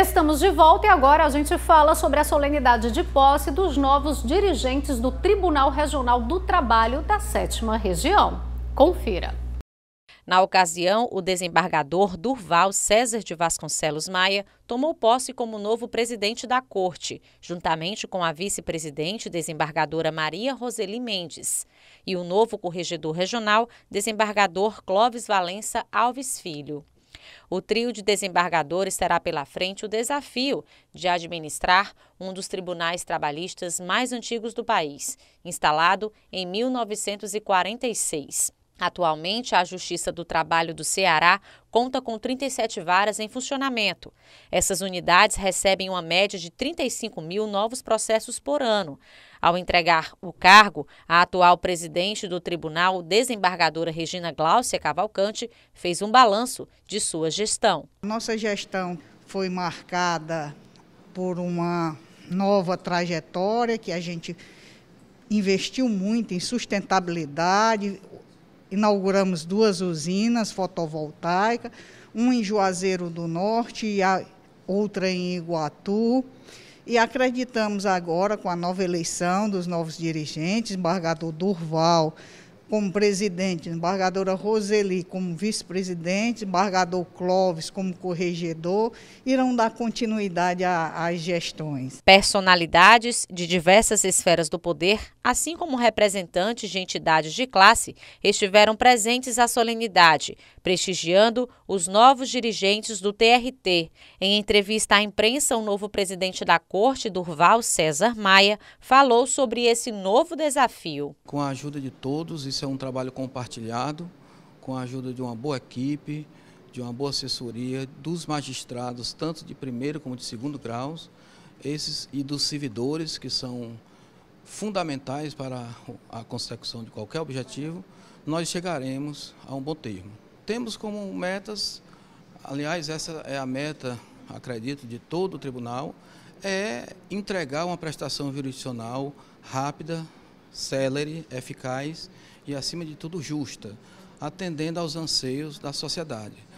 Estamos de volta e agora a gente fala sobre a solenidade de posse dos novos dirigentes do Tribunal Regional do Trabalho da Sétima Região. Confira. Na ocasião, o desembargador Durval César de Vasconcelos Maia tomou posse como novo presidente da Corte, juntamente com a vice-presidente desembargadora Maria Roseli Mendes e o novo corregedor regional, desembargador Clóvis Valença Alves Filho. O trio de desembargadores terá pela frente o desafio de administrar um dos tribunais trabalhistas mais antigos do país, instalado em 1946. Atualmente, a Justiça do Trabalho do Ceará conta com 37 varas em funcionamento. Essas unidades recebem uma média de 35 mil novos processos por ano. Ao entregar o cargo, a atual presidente do tribunal, desembargadora Regina Gláucia Cavalcante, fez um balanço de sua gestão. Nossa gestão foi marcada por uma nova trajetória que a gente investiu muito em sustentabilidade, inauguramos duas usinas fotovoltaicas, uma em Juazeiro do Norte e a outra em Iguatu. E acreditamos agora, com a nova eleição dos novos dirigentes, embargador Durval, como presidente, embargadora Roseli como vice-presidente, embargador Clóvis como corregedor, irão dar continuidade às gestões. Personalidades de diversas esferas do poder, assim como representantes de entidades de classe, estiveram presentes à solenidade, prestigiando os novos dirigentes do TRT. Em entrevista à imprensa, o novo presidente da Corte, Durval César Maia, falou sobre esse novo desafio. Com a ajuda de todos isso é um trabalho compartilhado, com a ajuda de uma boa equipe, de uma boa assessoria, dos magistrados, tanto de primeiro como de segundo graus, esses e dos servidores, que são fundamentais para a consecução de qualquer objetivo, nós chegaremos a um bom termo. Temos como metas, aliás, essa é a meta, acredito, de todo o tribunal, é entregar uma prestação jurisdicional rápida, célere, eficaz e, acima de tudo, justa, atendendo aos anseios da sociedade.